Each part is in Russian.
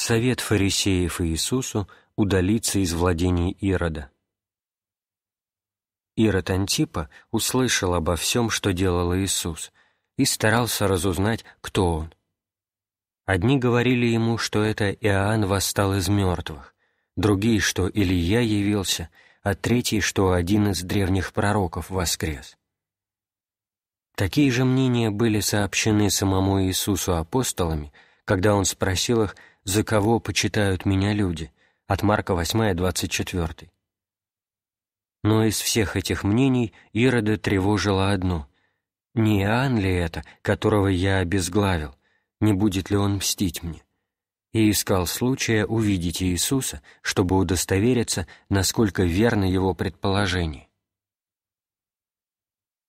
Совет фарисеев и Иисусу удалиться из владений Ирода. Ирод Антипа услышал обо всем, что делал Иисус, и старался разузнать, кто он. Одни говорили ему, что это Иоанн восстал из мертвых, другие, что Илья явился, а третий, что один из древних пророков воскрес. Такие же мнения были сообщены самому Иисусу апостолами, когда он спросил их, за кого почитают меня люди» от Марка 8, 24. Но из всех этих мнений Ирода тревожило одно. Не Иоанн ли это, которого я обезглавил? Не будет ли он мстить мне? И искал случая увидеть Иисуса, чтобы удостовериться, насколько верно его предположение.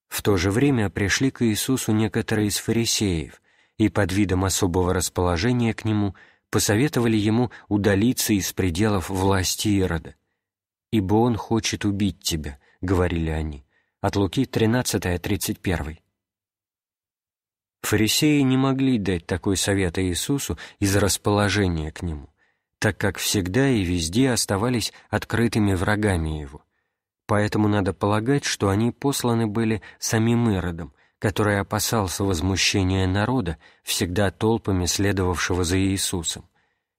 В то же время пришли к Иисусу некоторые из фарисеев, и под видом особого расположения к нему – посоветовали ему удалиться из пределов власти Ирода. «Ибо он хочет убить тебя», — говорили они. От Луки 13-31. Фарисеи не могли дать такой совет Иисусу из расположения к нему, так как всегда и везде оставались открытыми врагами его. Поэтому надо полагать, что они посланы были самим Иродом, который опасался возмущения народа, всегда толпами следовавшего за Иисусом,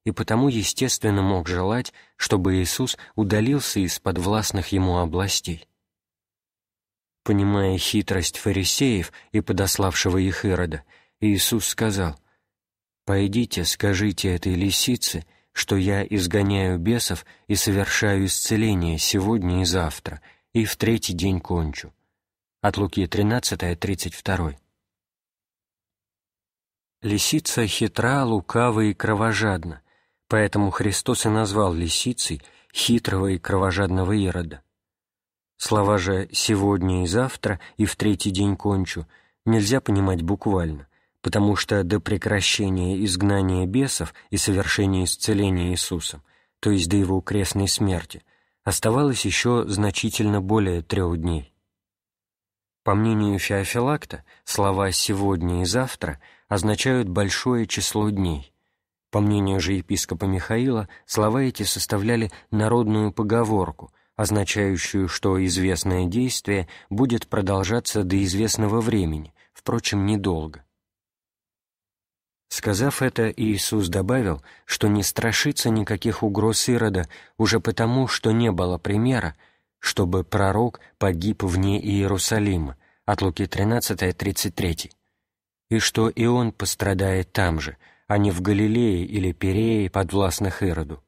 и потому естественно мог желать, чтобы Иисус удалился из подвластных ему областей. Понимая хитрость фарисеев и подославшего их Ирода, Иисус сказал, «Пойдите, скажите этой лисице, что я изгоняю бесов и совершаю исцеление сегодня и завтра, и в третий день кончу. От Луки 13, 32. Лисица хитра, лукава и кровожадна, поэтому Христос и назвал лисицей хитрого и кровожадного Ирода. Слова же «сегодня» и «завтра» и «в третий день кончу» нельзя понимать буквально, потому что до прекращения изгнания бесов и совершения исцеления Иисусом, то есть до его крестной смерти, оставалось еще значительно более трех дней. По мнению Феофилакта, слова «сегодня» и «завтра» означают большое число дней. По мнению же епископа Михаила, слова эти составляли народную поговорку, означающую, что известное действие будет продолжаться до известного времени, впрочем, недолго. Сказав это, Иисус добавил, что не страшится никаких угроз Ирода уже потому, что не было примера, чтобы пророк погиб вне Иерусалима, от Луки 13, 33, и что и он пострадает там же, а не в Галилее или Перее, подвластных Ироду.